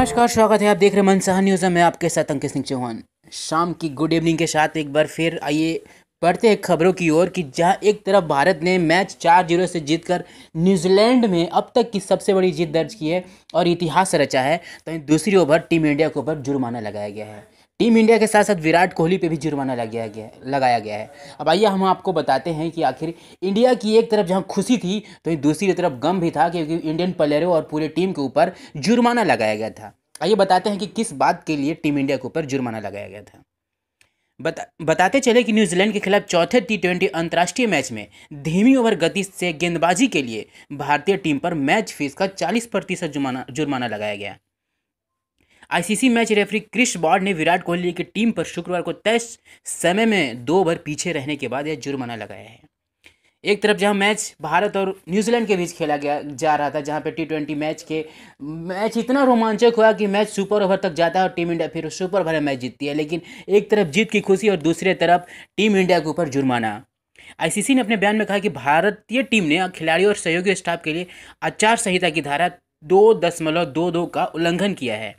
नमस्कार स्वागत है आप देख रहे हैं मनसाहा न्यूज़ में आपके साथ अंकित सिंह चौहान शाम की गुड इवनिंग के साथ एक बार फिर आइए बढ़ते हैं खबरों की ओर कि जहां एक तरफ भारत ने मैच चार जीरो से जीतकर न्यूजीलैंड में अब तक की सबसे बड़ी जीत दर्ज की है और इतिहास रचा है तो दूसरी ओवर टीम इंडिया के ऊपर जुर्माना लगाया गया है टीम इंडिया के साथ साथ विराट कोहली पे भी जुर्माना लगाया गया लगाया गया है अब आइए हम आपको बताते हैं कि आखिर इंडिया की एक तरफ जहां खुशी थी तो दूसरी तरफ गम भी था क्योंकि इंडियन प्लेयरों और पूरे टीम के ऊपर जुर्माना लगाया गया था आइए बताते हैं कि किस बात के लिए टीम इंडिया के ऊपर जुर्माना लगाया गया था बता बताते चले कि न्यूजीलैंड के खिलाफ चौथे टी ट्वेंटी अंतर्राष्ट्रीय मैच में धीमी ओवर गति से गेंदबाजी के लिए भारतीय टीम पर मैच फीस का 40 प्रतिशत जुर्माना जुर्माना लगाया गया ICC match referee Chris Broad ने विराट कोहली की टीम पर शुक्रवार को तय समय में दो ओवर पीछे रहने के बाद यह जुर्माना लगाया है एक तरफ जहां मैच भारत और न्यूजीलैंड के बीच खेला गया जा रहा था जहां पे टी ट्वेंटी मैच के मैच इतना रोमांचक हुआ कि मैच सुपर ओवर तक जाता है और टीम इंडिया फिर सुपर ओवर में मैच जीतती है लेकिन एक तरफ जीत की खुशी और दूसरे तरफ टीम इंडिया के ऊपर जुर्माना आईसीसी ने अपने बयान में कहा कि भारतीय टीम ने खिलाड़ियों और सहयोगी स्टाफ के लिए आचार संहिता की धारा दो दशमलव दो दो का उल्लंघन किया है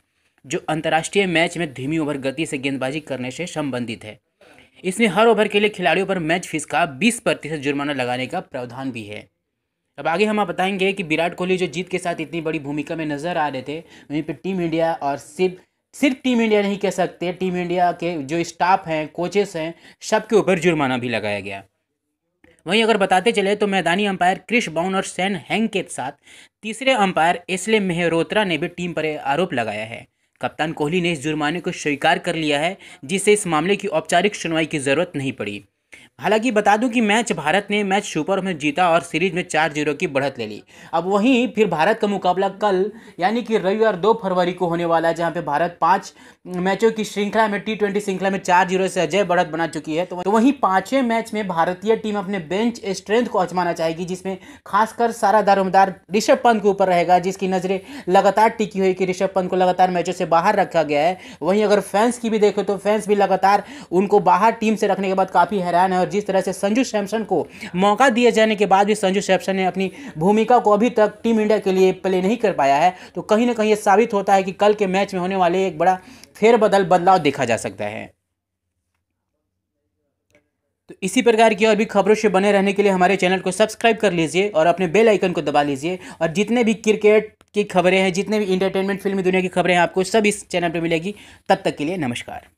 जो अंतर्राष्ट्रीय मैच में धीमी ओवर गति से गेंदबाजी करने से संबंधित है इसमें हर ओवर के लिए खिलाड़ियों पर मैच फीस का बीस प्रतिशत जुर्माना लगाने का प्रावधान भी है अब आगे हम आप बताएंगे कि विराट कोहली जो जीत के साथ इतनी बड़ी भूमिका में नजर आ रहे थे वहीं पर टीम इंडिया और सिर्फ सिर्फ टीम इंडिया नहीं कह सकते टीम इंडिया के जो स्टाफ हैं कोचेस हैं सबके ऊपर जुर्माना भी लगाया गया वहीं अगर बताते चले तो मैदानी अंपायर क्रिश बाउन और सैन हैंग के साथ तीसरे अंपायर एसले मेहरोत्रा ने भी टीम पर आरोप लगाया है कप्तान कोहली ने इस जुर्माने को स्वीकार कर लिया है जिससे इस मामले की औपचारिक सुनवाई की ज़रूरत नहीं पड़ी हालांकि बता दूं कि मैच भारत ने मैच सुपर में जीता और सीरीज में चार जीरो की बढ़त ले ली अब वहीं फिर भारत का मुकाबला कल यानी कि रविवार दो फरवरी को होने वाला है जहां पे भारत पांच मैचों की श्रृंखला में टी ट्वेंटी श्रृंखला में चार जीरो से अजय बढ़त बना चुकी है तो वहीं पांचवें मैच में भारतीय टीम अपने बेंच स्ट्रेंथ को आजमाना चाहेगी जिसमें खासकर सारा दारोमदार ऋषभ पंत के ऊपर रहेगा जिसकी नज़रें लगातार टिकी हुई कि ऋषभ पंत को लगातार मैचों से बाहर रखा गया है वहीं अगर फैंस की भी देखो तो फैंस भी लगातार उनको बाहर टीम से रखने के बाद काफ़ी हैरान है और जिस तरह से संजू सैमसन को मौका दिए जाने के बाद भी संजू सैमसन ने अपनी भूमिका को अभी तक टीम इंडिया के लिए प्ले नहीं कर पाया है तो कहीं ना कहीं ये साबित होता है कि कल के मैच में होने वाले एक बड़ा फेरबदल बदलाव देखा जा सकता है तो इसी प्रकार की और भी खबरों से बने रहने के लिए हमारे चैनल को सब्सक्राइब कर लीजिए और अपने बेल आइकन को दबा लीजिए और जितने भी क्रिकेट की खबरें हैं जितने भी इंटरटेनमेंट फिल्मी दुनिया की खबरें हैं आपको सब इस चैनल पर मिलेगी तब तक के लिए नमस्कार